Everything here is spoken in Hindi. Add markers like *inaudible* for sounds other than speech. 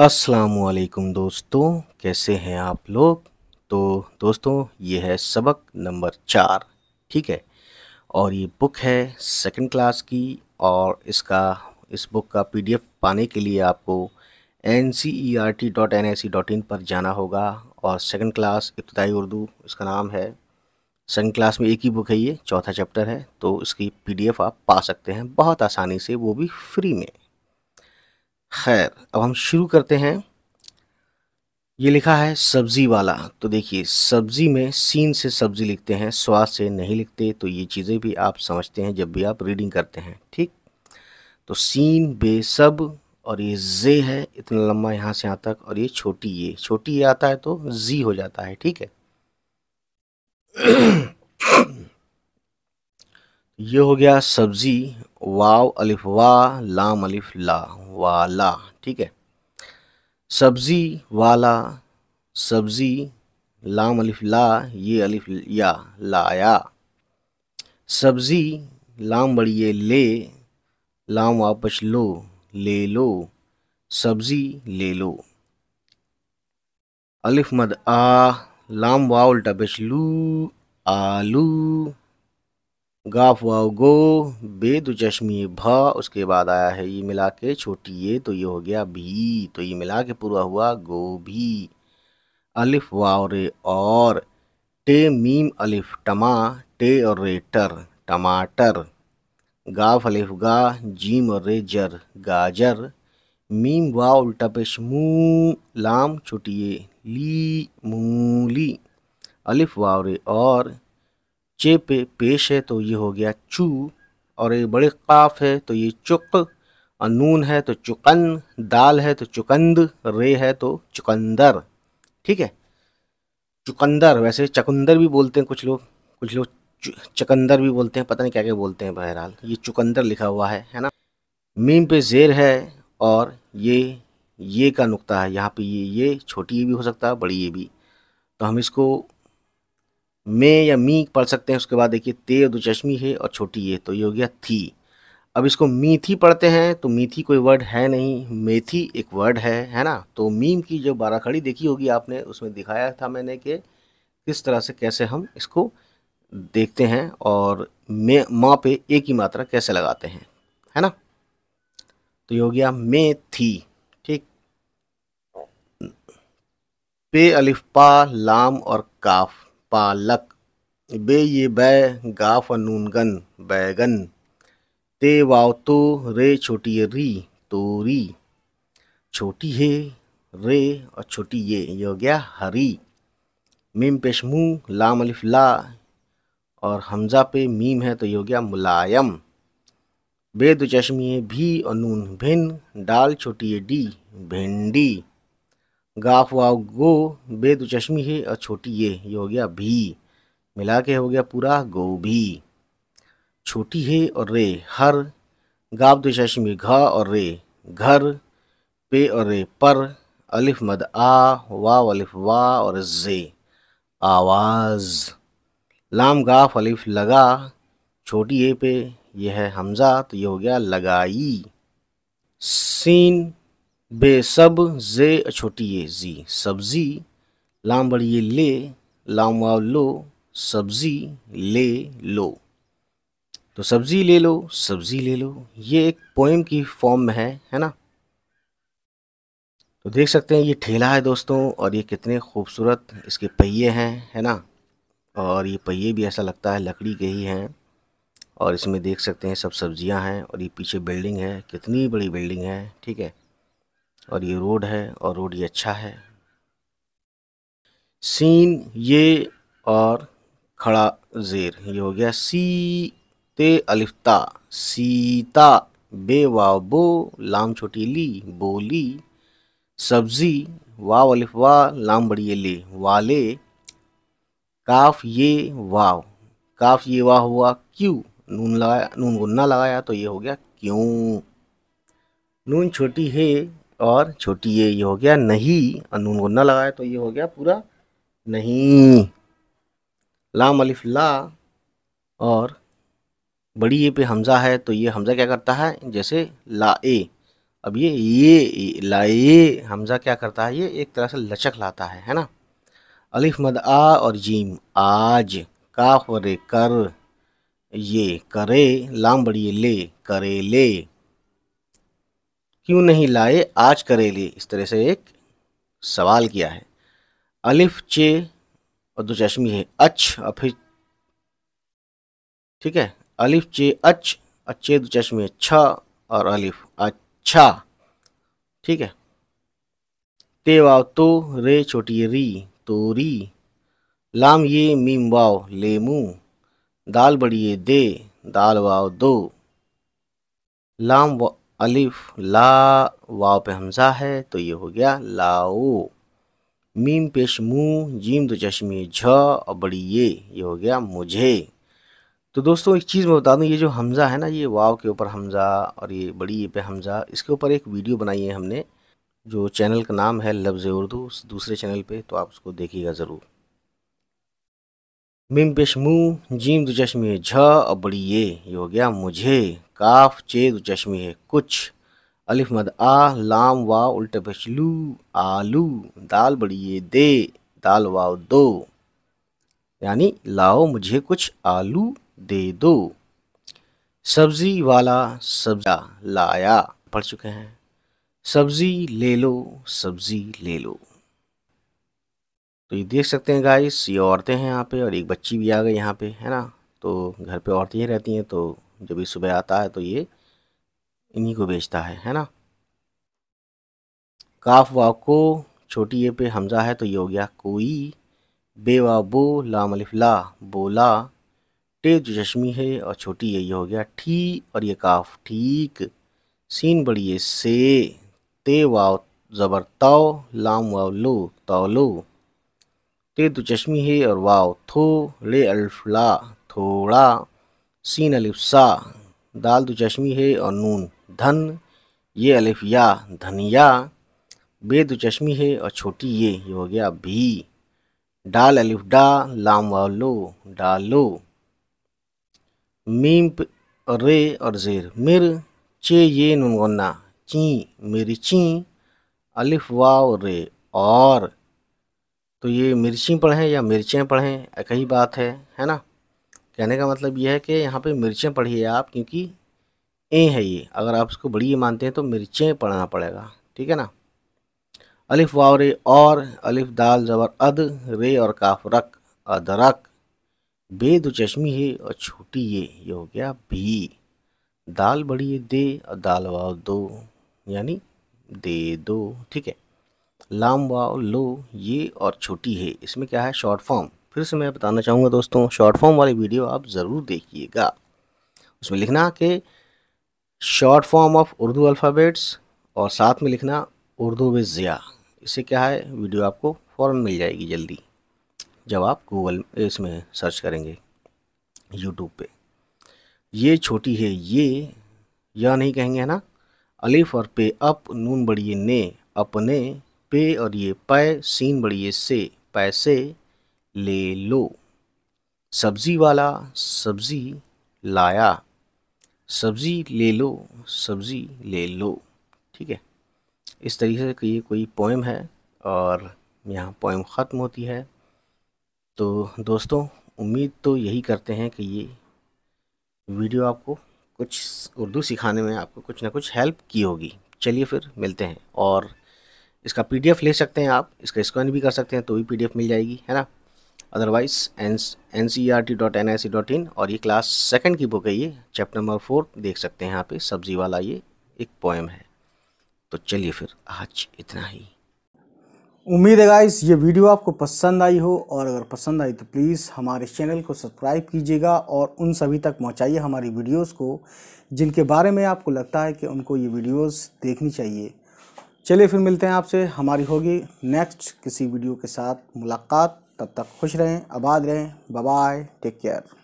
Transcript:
असलकुम दोस्तों कैसे हैं आप लोग तो दोस्तों ये है सबक नंबर चार ठीक है और ये बुक है सेकंड क्लास की और इसका इस बुक का पीडीएफ पाने के लिए आपको एन इन पर जाना होगा और सेकंड क्लास इब्तदाई उर्दू इसका नाम है सेकंड क्लास में एक ही बुक है ये चौथा चैप्टर है तो इसकी पीडीएफ आप पा सकते हैं बहुत आसानी से वो भी फ्री में खैर अब हम शुरू करते हैं ये लिखा है सब्ज़ी वाला तो देखिए सब्ज़ी में सीन से सब्ज़ी लिखते हैं स्वाद से नहीं लिखते तो ये चीज़ें भी आप समझते हैं जब भी आप रीडिंग करते हैं ठीक तो सीन बेसब और ये जे है इतना लंबा यहाँ से यहाँ तक और ये छोटी ये छोटी ये आता है तो जी हो जाता है ठीक है *clears throat* ये हो गया सब्ज़ी वाव अलिफ वा लाम अलिफ ला वाला ठीक है सब्ज़ी वाला सब्ज़ी लाम अलिफ ला ये अलिफ या लाया सब्ज़ी लाम बड़ी ये ले लाम वापस लो ले लो सब्ज़ी ले लो अलिफ मद आ लाम वाव उल्टा पेश आलू गाफ वाव गो बे चश्मी भा उसके बाद आया है ये मिला के छोटी ये तो ये हो गया भी तो ये मिला के पूरा हुआ गो भी अलिफ वाव रे और टे मीम अलिफ टमा टे और रे टर टमाटर गाफ अलिफ गा जीम और रे जर गाजर मीम वाव उल्टा पेश मुँह लाम छोटिए ली मूली अलिफ वाव रे और चे पे पेश है तो ये हो गया चू और ये बड़े काफ है तो ये चुक और नून है तो चुकन दाल है तो चुकंद रे है तो चुकंदर ठीक है चुकंदर वैसे चकुंदर भी बोलते हैं कुछ लोग कुछ लोग चकंदर भी बोलते हैं पता नहीं क्या क्या बोलते हैं बहरहाल ये चुकंदर लिखा हुआ है है ना मीम पे जेर है और ये ये का नुकता है यहाँ पे ये ये छोटी ये भी हो सकता है बड़ी ये भी तो हम इसको में या मी पढ़ सकते हैं उसके बाद देखिए ते दुचश्मी है और छोटी ये तो ये हो गया थी अब इसको मीथी पढ़ते हैं तो मीथी कोई वर्ड है नहीं मेथी एक वर्ड है है ना तो मीम की जो बाराखड़ी देखी होगी आपने उसमें दिखाया था मैंने कि किस तरह से कैसे हम इसको देखते हैं और मे माँ पे एक ही मात्रा कैसे लगाते हैं है ना तो ये हो गया मे थी ठीक पे अलिफ पा लाम और काफ पालक बे ये बै नून गन बैगन ते वाव तो रे छोटी री तोरी छोटी है रे और छोटी ये ये हो गया हरी मीम पेशमू लाम अलिफ ला और हमज़ा पे मीम है तो ये हो गया मुलायम बे दो चश्मी भी और नून भिन डाल छोटी डी भिंडी गाफ वाव गो बे दो चश्मी है और छोटी ये ये हो गया भी मिला के हो गया पूरा गो भी छोटी है और रे हर गाफ दो चश्मी घ और रे घर पे और रे पर अलिफ मद आ वाव अलिफ वा और जे आवाज़ लाम गाफ अलिफ लगा छोटी ए पे यह है हमज़ा तो ये हो गया लगाई सीन बेसब जे छोटी ये जी सब्जी लाम बड़ी ले लाम वाव लो सब्जी ले लो तो सब्जी ले लो सब्जी ले लो ये एक पोएम की फॉर्म में है है ना तो देख सकते हैं ये ठेला है दोस्तों और ये कितने खूबसूरत इसके पहिए हैं है ना और ये पहिए भी ऐसा लगता है लकड़ी के ही हैं और इसमें देख सकते हैं सब सब्जियां हैं और ये पीछे बिल्डिंग है कितनी बड़ी बिल्डिंग है ठीक है और ये रोड है और रोड ये अच्छा है सीन ये और खड़ा जेर ये हो गया सी ते अलिफ्ता सीता बे वाव बो लाम छोटी ली बोली सब्जी वाव अलिफ वा लाम बड़ी ले वाले काफ ये वाव काफ ये वाह हुआ क्यों नून लगाया नून गुन्ना लगाया तो ये हो गया क्यों नून छोटी है और छोटी ये ये हो गया नहीं अनून को न लगाए तो ये हो गया पूरा नहीं लाम अलिफ ला और बड़ी ये पे हमज़ा है तो ये हमज़ा क्या करता है जैसे ला ए अब ये ये ला ए हमज़ा क्या करता है ये एक तरह से लचक लाता है है ना अलिफ मद आ और जीम आज काफ रे कर ये करे लाम बड़ी ले करे ले क्यों नहीं लाए आज करेली इस तरह से एक सवाल किया है अलिफ चे और दो चश्मी है अच और फिर ठीक है अलिफ चे अच अच्छे दो चश्मी छ और अलिफ अच्छा ठीक है ते वाव तो रे छोटी री तो री लाम ये मीम वाव लेमू दाल बड़ी दे दाल वाव दो लाम वा अलिफ ला वाव पे हमजा है तो ये हो गया लाओ मीम पेश मुँह जीम तो चश्मी झ और बड़ी ये ये हो गया मुझे तो दोस्तों एक चीज़ मैं बता दूं ये जो हमज़ा है ना ये वाव के ऊपर हमज़ा और ये बड़ी ये पे हमज़ा इसके ऊपर एक वीडियो बनाई है हमने जो चैनल का नाम है लफ्ज़ उर्दू दूसरे चैनल पे तो आप उसको देखिएगा ज़रूर मीम पेश मुँह जीम तो चश्मे झ और बड़ी ये ये हो गया मुझे काफ चेग चश्मी है कुछ अलिफ मद आ लाम वा उल्टे बचलू आलू दाल बड़िए दे दाल वाव दो यानी लाओ मुझे कुछ आलू दे दो सब्जी वाला सब्जा लाया पढ़ चुके हैं सब्जी ले लो सब्जी ले लो तो ये देख सकते हैं गाइस ये औरतें हैं यहाँ पे और एक बच्ची भी आ गई यहाँ पे है ना तो घर पे औरतें ही रहती हैं तो जब भी सुबह आता है तो ये इन्हीं को बेचता है है ना काफ वाव को छोटी ये पे हमजा है तो ये हो गया कोई बेवा बो लामलिफला बोला टे जो चश्मी है और छोटी ये ये हो गया ठी और ये काफ ठीक सीन बड़ी ये से ते वाव ज़बर तो लाम वाव लो तो लो ते चश्मी है और वाव थो ले अल्फला थोड़ा सीन अलिफ सा दाल तो चश्मी है और नून धन ये अलिफ या धनिया बे तो चश्मी है और छोटी ये ये हो गया भी डाल अलिफ डा लाम वालो डालो मीम रे और जेर मिर चे ये नुनगन्ना ची मिर्ची अलिफ वाव रे और तो ये मिर्ची पढ़ें या मिर्चें पढ़ें एक ही बात है है ना कहने का मतलब ये है कि यहाँ पे मिर्चें पढ़िए आप क्योंकि ए है ये अगर आप इसको बड़ी ए मानते हैं तो मिर्चें पढ़ना पड़ेगा ठीक है ना अलिफ वाव रे और अलिफ दाल जबर अद रे और काफ रक अदरक बे दो चश्मी है और छोटी ये ये हो गया भी दाल बड़ी है दे और दाल वाव दो यानी दे दो ठीक है लाम वाव लो ये और छोटी है इसमें क्या है शॉर्ट फॉर्म फिर से मैं बताना चाहूँगा दोस्तों शॉर्ट फॉर्म वाली वीडियो आप ज़रूर देखिएगा उसमें लिखना कि short form of Urdu alphabets और साथ में लिखना उर्दू में ज़िया इससे क्या है वीडियो आपको फ़ौर मिल जाएगी जल्दी जब आप गूगल इसमें सर्च करेंगे यूट्यूब पे ये छोटी है ये या नहीं कहेंगे है ना अलिफ और पे अप नून बढ़िए ने अपने पे और ये पै सीन बढ़िए से पैसे ले लो सब्जी वाला सब्जी लाया सब्जी ले लो सब्जी ले लो ठीक है इस तरीके से ये कोई पोएम है और यहाँ पोएम ख़त्म होती है तो दोस्तों उम्मीद तो यही करते हैं कि ये वीडियो आपको कुछ उर्दू सिखाने में आपको कुछ ना कुछ हेल्प की होगी चलिए फिर मिलते हैं और इसका पीडीएफ ले सकते हैं आप इसका स्कैन भी कर सकते हैं तो भी पीडीएफ मिल जाएगी है ना otherwise N C R T dot N I C dot in और ये क्लास सेकंड की बुक है ये चैप्टर नंबर फोर देख सकते हैं यहाँ पे सब्जी वाला ये एक पोएम है तो चलिए फिर आज इतना ही उम्मीद है गाइस ये वीडियो आपको पसंद आई हो और अगर पसंद आई तो प्लीज़ हमारे चैनल को सब्सक्राइब कीजिएगा और उन सभी तक पहुँचाइए हमारी वीडियोस को जिनके बारे में आपको लगता है कि उनको ये वीडियोस देखनी चाहिए चलिए फिर मिलते हैं आपसे हमारी होगी नेक्स्ट किसी वीडियो के साथ मुलाकात तब तक खुश रहें आबाद रहें बाय टेक केयर